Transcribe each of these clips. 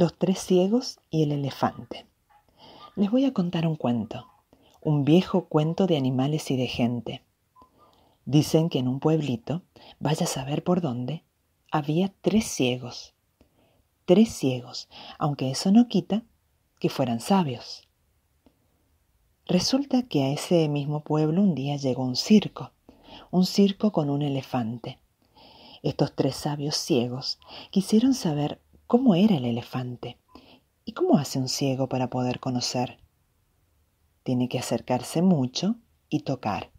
Los tres ciegos y el elefante. Les voy a contar un cuento, un viejo cuento de animales y de gente. Dicen que en un pueblito, vaya a saber por dónde, había tres ciegos. Tres ciegos, aunque eso no quita que fueran sabios. Resulta que a ese mismo pueblo un día llegó un circo, un circo con un elefante. Estos tres sabios ciegos quisieron saber cómo era el elefante y cómo hace un ciego para poder conocer. Tiene que acercarse mucho y tocar.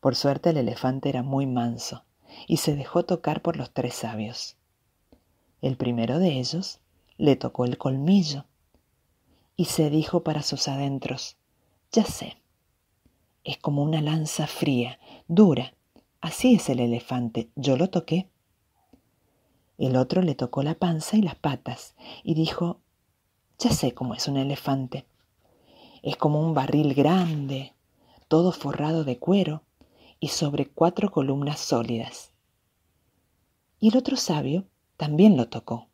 Por suerte el elefante era muy manso y se dejó tocar por los tres sabios. El primero de ellos le tocó el colmillo y se dijo para sus adentros, ya sé, es como una lanza fría, dura, así es el elefante, yo lo toqué. El otro le tocó la panza y las patas y dijo, ya sé cómo es un elefante. Es como un barril grande, todo forrado de cuero y sobre cuatro columnas sólidas. Y el otro sabio también lo tocó,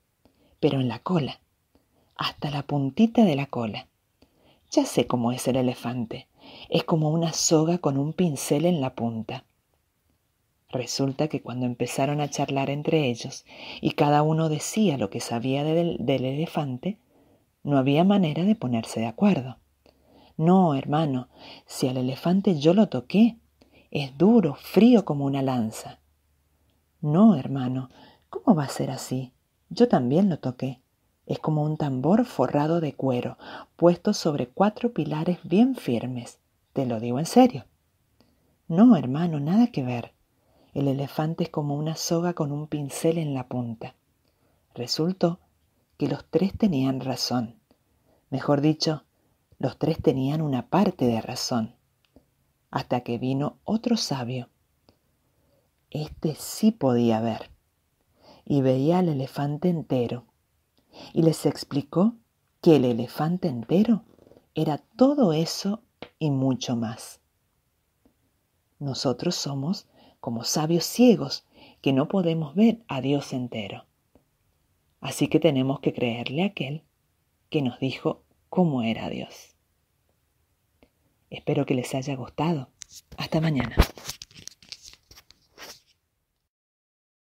pero en la cola, hasta la puntita de la cola. Ya sé cómo es el elefante. Es como una soga con un pincel en la punta. Resulta que cuando empezaron a charlar entre ellos y cada uno decía lo que sabía del, elefante, no había manera de ponerse de acuerdo. No, hermano, si al elefante yo lo toqué, es duro, frío como una lanza. No, hermano, ¿cómo va a ser así? Yo también lo toqué. Es como un tambor forrado de cuero, puesto sobre cuatro pilares bien firmes. Te lo digo en serio. No, hermano, nada que ver. El elefante es como una soga con un pincel en la punta. Resultó que los tres tenían razón. Mejor dicho, los tres tenían una parte de razón. Hasta que vino otro sabio. Este sí podía ver. Y veía al elefante entero. Y les explicó que el elefante entero era todo eso y mucho más. Nosotros somos como sabios ciegos, que no podemos ver a Dios entero. Así que tenemos que creerle a aquel que nos dijo cómo era Dios. Espero que les haya gustado. Hasta mañana.